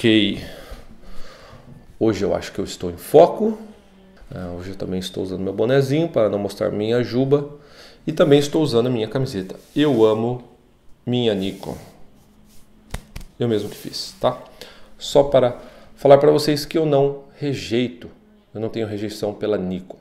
Ok. Hoje eu acho que eu estou em foco. É, hoje eu também estou usando meu bonezinho para não mostrar minha juba. E também estou usando a minha camiseta. Eu amo minha Nikon. Eu mesmo que fiz, tá? Só para falar para vocês que eu não rejeito. Eu não tenho rejeição pela Nikon.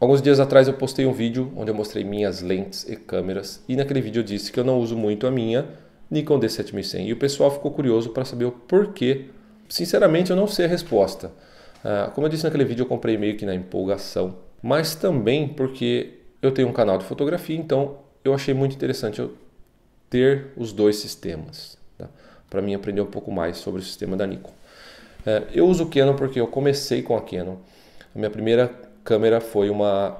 Alguns dias atrás eu postei um vídeo onde eu mostrei minhas lentes e câmeras. E naquele vídeo eu disse que eu não uso muito a minha Nikon D7100. E o pessoal ficou curioso para saber o porquê. Sinceramente, eu não sei a resposta. Ah, como eu disse naquele vídeo, eu comprei meio que na empolgação, mas também porque eu tenho um canal de fotografia, então eu achei muito interessante eu ter os dois sistemas, tá? para mim aprender um pouco mais sobre o sistema da Nikon. É, eu uso o Canon porque eu comecei com a Canon. A minha primeira câmera foi uma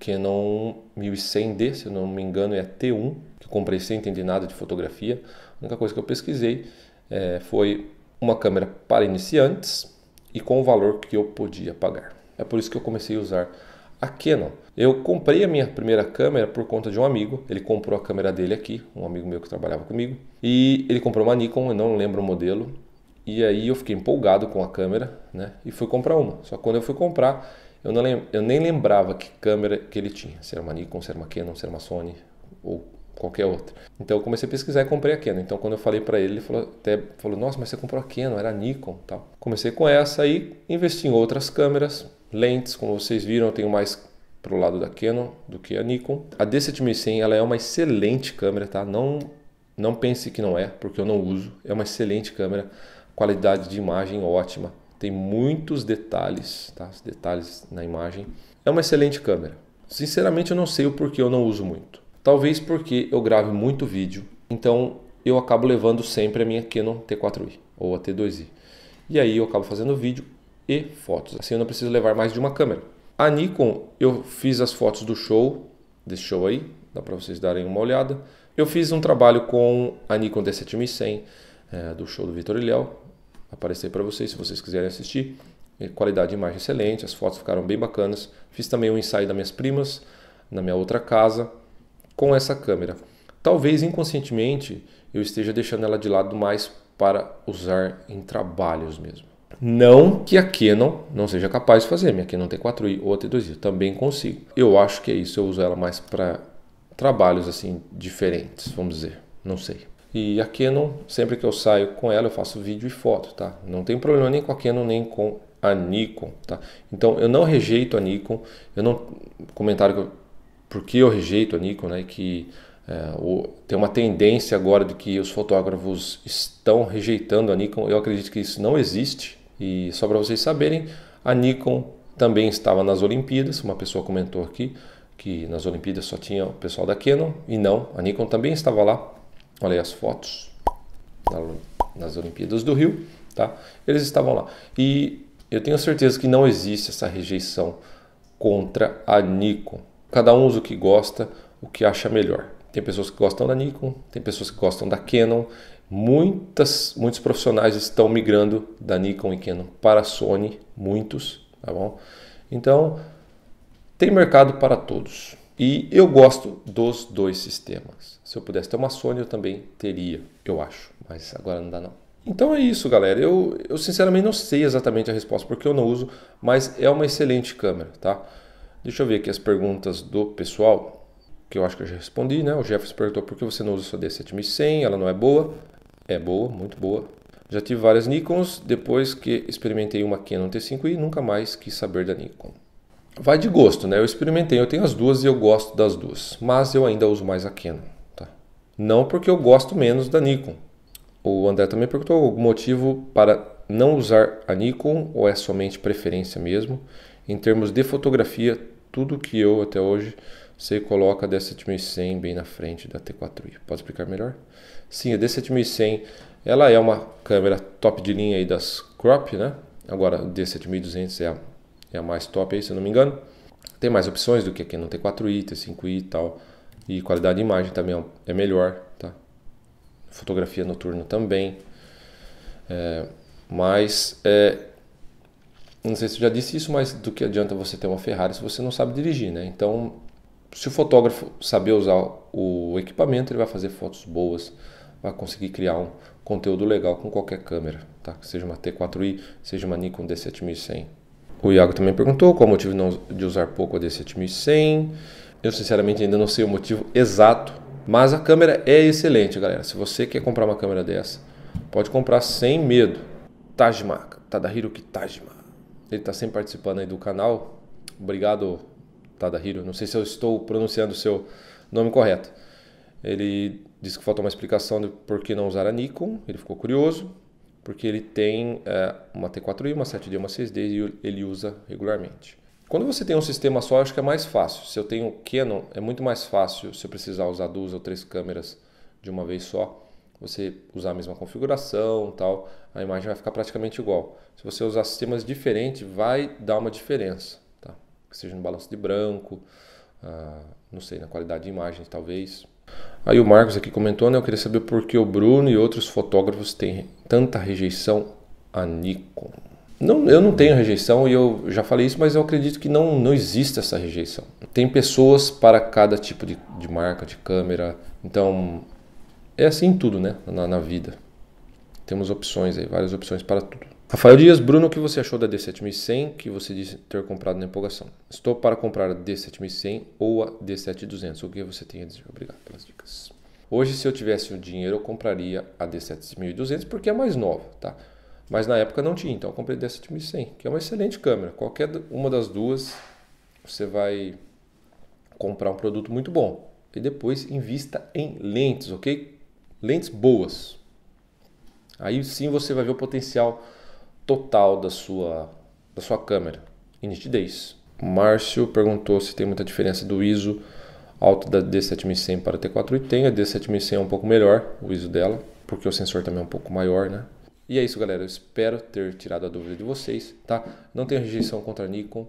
Canon 1100D, se eu não me engano, é T1, que eu comprei sem entender nada de fotografia. A única coisa que eu pesquisei é, foi uma câmera para iniciantes e com o valor que eu podia pagar. É por isso que eu comecei a usar a Canon. Eu comprei a minha primeira câmera por conta de um amigo. Ele comprou a câmera dele aqui, um amigo meu que trabalhava comigo, e ele comprou uma Nikon, eu não lembro o modelo. E aí eu fiquei empolgado com a câmera, né? E fui comprar uma. Só que quando eu fui comprar, eu, não lem eu nem lembrava que câmera que ele tinha. Se era uma Nikon, se era uma Canon, se era uma Sony ou qualquer outra. Então eu comecei a pesquisar e comprei a Canon. Então quando eu falei para ele, ele falou, até falou: "Nossa, mas você comprou a Canon, era a Nikon", tal. Comecei com essa aí, investi em outras câmeras, lentes, como vocês viram, eu tenho mais para o lado da Canon do que a Nikon. A D7100 ela é uma excelente câmera, tá? Não não pense que não é, porque eu não uso. É uma excelente câmera, qualidade de imagem ótima, tem muitos detalhes, tá? detalhes na imagem. É uma excelente câmera. Sinceramente eu não sei o porquê eu não uso muito. Talvez porque eu grave muito vídeo, então eu acabo levando sempre a minha Canon T4i ou a T2i. E aí eu acabo fazendo vídeo e fotos. Assim eu não preciso levar mais de uma câmera. A Nikon, eu fiz as fotos do show, desse show aí, dá para vocês darem uma olhada. Eu fiz um trabalho com a Nikon D7100 é, do show do Vitor Ilhéu, aparecer para vocês se vocês quiserem assistir. É, qualidade de imagem excelente, as fotos ficaram bem bacanas. Fiz também um ensaio das minhas primas na minha outra casa com essa câmera. Talvez inconscientemente eu esteja deixando ela de lado mais para usar em trabalhos mesmo. Não que a Canon não seja capaz de fazer, minha Canon T4i ou a T2i, eu também consigo. Eu acho que é isso, eu uso ela mais para trabalhos assim diferentes, vamos dizer, não sei. E a Canon, sempre que eu saio com ela, eu faço vídeo e foto, tá? Não tem problema nem com a Canon nem com a Nikon, tá? Então eu não rejeito a Nikon, eu não comentário que eu por que eu rejeito a Nikon, né, que é, o, tem uma tendência agora de que os fotógrafos estão rejeitando a Nikon. Eu acredito que isso não existe. E só para vocês saberem, a Nikon também estava nas Olimpíadas. Uma pessoa comentou aqui que nas Olimpíadas só tinha o pessoal da Canon e não, a Nikon também estava lá. Olha aí as fotos nas Olimpíadas do Rio, tá? Eles estavam lá. E eu tenho certeza que não existe essa rejeição contra a Nikon. Cada um usa o que gosta, o que acha melhor. Tem pessoas que gostam da Nikon, tem pessoas que gostam da Canon. Muitas, muitos profissionais estão migrando da Nikon e Canon para a Sony, muitos, tá bom? Então, tem mercado para todos. E eu gosto dos dois sistemas. Se eu pudesse ter uma Sony, eu também teria, eu acho. Mas agora não dá não. Então é isso, galera. Eu, eu sinceramente não sei exatamente a resposta porque eu não uso, mas é uma excelente câmera, tá? Deixa eu ver aqui as perguntas do pessoal, que eu acho que eu já respondi, né? O Jefferson perguntou por que você não usa sua D7100, ela não é boa. É boa, muito boa. Já tive várias Nikons, depois que experimentei uma Canon T5i, nunca mais quis saber da Nikon. Vai de gosto, né? Eu experimentei, eu tenho as duas e eu gosto das duas, mas eu ainda uso mais a Canon, tá? Não porque eu gosto menos da Nikon. O André também perguntou o motivo para não usar a Nikon ou é somente preferência mesmo. Em termos de fotografia, tudo que eu até hoje sei coloca a D7100 bem na frente da T4i. Pode explicar melhor? Sim, a D7100 ela é uma câmera top de linha aí das crop, né? Agora a D7200 é a, é a mais top aí, se eu não me engano. Tem mais opções do que aqui no T4i, T5i e tal. E qualidade de imagem também é, é melhor, tá? Fotografia noturna também. É, mas é, não sei se eu já disse isso, mas do que adianta você ter uma Ferrari se você não sabe dirigir, né? Então, se o fotógrafo saber usar o equipamento, ele vai fazer fotos boas, vai conseguir criar um conteúdo legal com qualquer câmera, tá? Seja uma T4i, seja uma Nikon D7100. O Iago também perguntou qual o motivo de usar pouco a D7100. Eu sinceramente ainda não sei o motivo exato, mas a câmera é excelente, galera. Se você quer comprar uma câmera dessa, pode comprar sem medo. Tajmak, Tadahiro tá Tajmak ele está sempre participando aí do canal. Obrigado, Tadahiro. Não sei se eu estou pronunciando o seu nome correto. Ele disse que falta uma explicação de por que não usar a Nikon. Ele ficou curioso, porque ele tem é, uma T4i, uma 7D, uma 6D e ele usa regularmente. Quando você tem um sistema só, acho que é mais fácil. Se eu tenho Canon, é muito mais fácil se eu precisar usar duas ou três câmeras de uma vez só você usar a mesma configuração, tal, a imagem vai ficar praticamente igual. Se você usar sistemas diferentes, vai dar uma diferença, tá? Que seja no balanço de branco, ah, não sei, na qualidade de imagem, talvez. Aí o Marcos aqui comentou, né? Eu queria saber por que o Bruno e outros fotógrafos têm tanta rejeição a Nikon. Não, eu não tenho rejeição e eu já falei isso, mas eu acredito que não, não existe essa rejeição. Tem pessoas para cada tipo de, de marca, de câmera. Então, é assim em tudo, né? Na, na vida. Temos opções aí, várias opções para tudo. Rafael Dias, Bruno, o que você achou da D7100 que você disse ter comprado na empolgação? Estou para comprar a D7100 ou a D7200. O que você tem a dizer? Obrigado pelas dicas. Hoje, se eu tivesse o dinheiro, eu compraria a D7200 porque é mais nova, tá? Mas na época não tinha, então eu comprei a D7100, que é uma excelente câmera. Qualquer uma das duas, você vai comprar um produto muito bom. E depois invista em lentes, ok? lentes boas. Aí sim você vai ver o potencial total da sua, da sua câmera e nitidez. Márcio perguntou se tem muita diferença do ISO alto da D7100 para T4 e tem. A D7100 é um pouco melhor, o ISO dela, porque o sensor também é um pouco maior, né? E é isso, galera. Eu espero ter tirado a dúvida de vocês, tá? Não tenho rejeição contra a Nikon.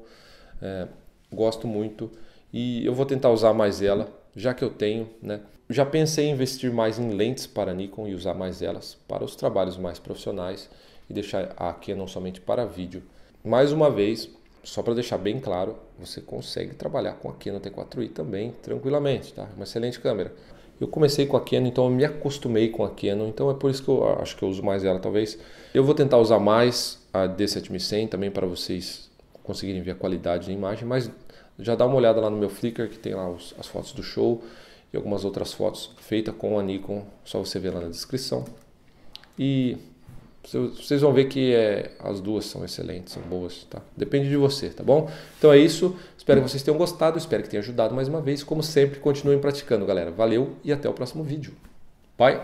É, gosto muito e eu vou tentar usar mais ela, já que eu tenho, né? Já pensei em investir mais em lentes para Nikon e usar mais elas para os trabalhos mais profissionais e deixar a Canon somente para vídeo. Mais uma vez, só para deixar bem claro, você consegue trabalhar com a Canon T4i também tranquilamente, tá? É uma excelente câmera. Eu comecei com a Canon, então eu me acostumei com a Canon, então é por isso que eu acho que eu uso mais ela talvez. Eu vou tentar usar mais a D7100 também para vocês conseguirem ver a qualidade da imagem, mas já dá uma olhada lá no meu Flickr, que tem lá os, as fotos do show e algumas outras fotos feitas com a Nikon, só você ver lá na descrição. E vocês vão ver que é, as duas são excelentes, são boas, tá? Depende de você, tá bom? Então é isso, espero que vocês tenham gostado, espero que tenha ajudado mais uma vez. Como sempre, continuem praticando, galera. Valeu e até o próximo vídeo. Bye!